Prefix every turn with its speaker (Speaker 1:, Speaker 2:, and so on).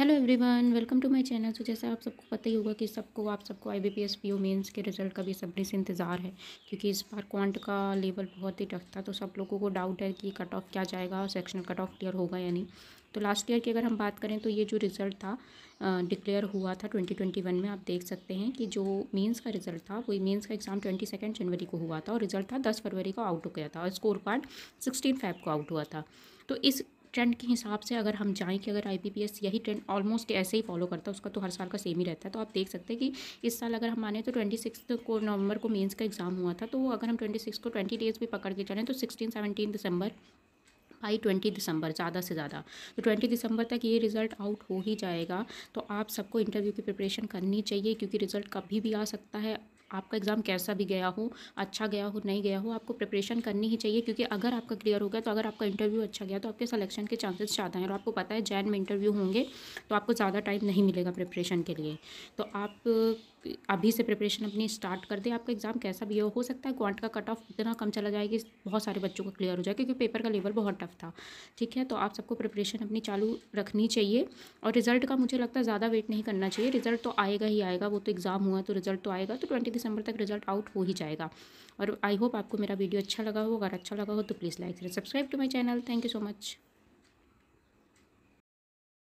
Speaker 1: hello everyone welcome to my channel तो जैसे आप सबको पता ही होगा कि सबको आप सबको I B P S P O mains के रिज़ल्ट का भी सब्री से इंतज़ार है क्योंकि इस बार क्वांट का लेवल बहुत ही टफ था तो सब लोगों को डाउट है कि कट ऑफ क्या जाएगा और सेक्शनल कट ऑफ क्लियर होगा या नहीं तो लास्ट ईयर की अगर हम बात करें तो ये जो रिज़ल्ट था डिक्लेयर हुआ था ट्वेंटी ट्वेंटी वन में आप देख सकते हैं कि जो मेंस का रिज़ल्ट था वही मेंस का एग्ज़ाम ट्वेंटी सेकेंड जनवरी को हुआ था और रिज़ल्ट था दस फरवरी को आउट हो गया था और स्कोर कार्ड सिक्सटीन फाइव को आउट हुआ था तो इस ट्रेंड के हिसाब से अगर हम जाएँ कि अगर आई यही ट्रेंड ऑलमोस्ट ऐसे ही फॉलो करता है उसका तो हर साल का सेम ही रहता है तो आप देख सकते हैं कि इस साल अगर हम माने तो ट्वेंटी को नवंबर को मेन्स का एग्ज़ाम हुआ था तो अगर हम ट्वेंटी को ट्वेंटी डेज़ भी पकड़ के चलें तो सिक्सटीन सेवनटीन दिसंबर बाई ट्वेंटी दिसंबर ज़्यादा से ज़्यादा तो ट्वेंटी दिसंबर तक ये रिज़ल्ट आउट हो ही जाएगा तो आप सबको इंटरव्यू की प्रिपरेशन करनी चाहिए क्योंकि रिज़ल्ट कभी भी आ सकता है आपका एग्ज़ाम कैसा भी गया हो अच्छा गया हो नहीं गया हो आपको प्रिपरेशन करनी ही चाहिए क्योंकि अगर आपका क्लियर हो गया तो अगर आपका इंटरव्यू अच्छा गया तो आपके सलेक्शन के चांसेस ज़्यादा हैं और आपको पता है जैन में इंटरव्यू होंगे तो आपको ज़्यादा टाइम नहीं मिलेगा प्रिपरेशन के लिए तो आप अभी से प्रिपरेशन अपनी स्टार्ट कर दें आपका एग्ज़ाम कैसा भी हो हो सकता है क्वांट का कट ऑफ इतना कम चला जाए कि बहुत सारे बच्चों का क्लियर हो जाए क्योंकि पेपर का लेवल बहुत टफ था ठीक है तो आप सबको प्रिपरेशन अपनी चालू रखनी चाहिए और रिजल्ट का मुझे लगता है ज़्यादा वेट नहीं करना चाहिए रिजल्ट तो आएगा ही आएगा वो तो एग्ज़ाम हुआ तो रिजल्ट तो आएगा तो ट्वेंटी दिसंबर तक रिजल्ट आउट हो ही जाएगा और आई होप आपको मेरा वीडियो अच्छा लगा हो अगर अच्छा लगा हो तो please like subscribe to my channel thank you so much